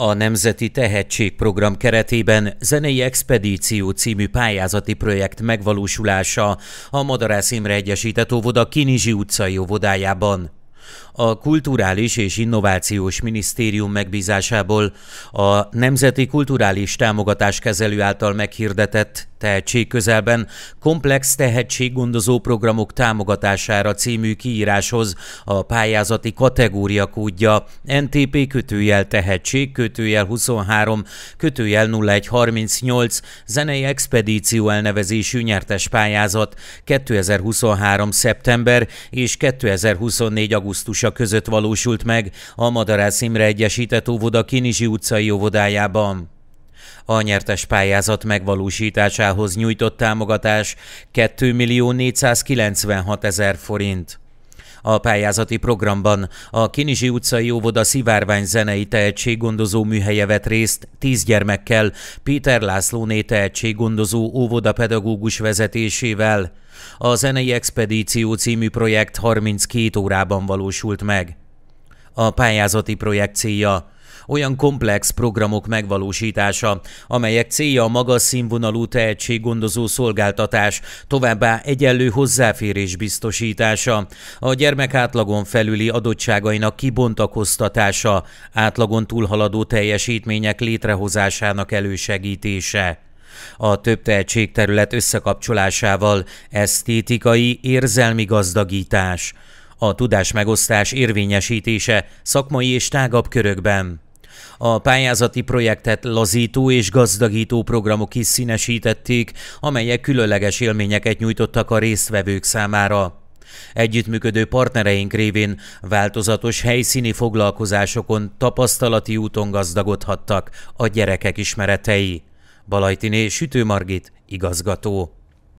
A Nemzeti Tehetségprogram keretében Zenei Expedíció című pályázati projekt megvalósulása a Madarász Imre Egyesített Óvoda Kinizsi utcai óvodájában a Kulturális és Innovációs Minisztérium megbízásából a Nemzeti Kulturális Támogatás Kezelő által meghirdetett Tehetség közelben komplex tehetséggondozó programok támogatására című kiíráshoz a pályázati kategória kódja NTP kötőjel tehetség kötőjel 23 kötőjel 0138 zenei expedíció elnevezésű nyertes pályázat 2023. szeptember és 2024. augusztus augusztusa között valósult meg a Madarász Imre Egyesített Óvoda Kinizsi utcai óvodájában. A nyertes pályázat megvalósításához nyújtott támogatás 2 millió 496 ezer forint. A pályázati programban a Kinizsi utcai óvoda szivárvány zenei tehetséggondozó műhelye vett részt tíz gyermekkel, Péter Lászlóné tehetséggondozó pedagógus vezetésével. A Zenei Expedíció című projekt 32 órában valósult meg. A pályázati projekt célja olyan komplex programok megvalósítása, amelyek célja a magas színvonalú tehetséggondozó szolgáltatás, továbbá egyenlő hozzáférés biztosítása, a gyermek átlagon felüli adottságainak kibontakoztatása, átlagon túlhaladó teljesítmények létrehozásának elősegítése. A több tehetségterület összekapcsolásával esztétikai, érzelmi gazdagítás – a tudásmegosztás érvényesítése szakmai és tágabb körökben. A pályázati projektet lazító és gazdagító programok is színesítették, amelyek különleges élményeket nyújtottak a résztvevők számára. Együttműködő partnereink révén változatos helyszíni foglalkozásokon tapasztalati úton gazdagodhattak a gyerekek ismeretei. Balajtiné Sütő Margit, igazgató.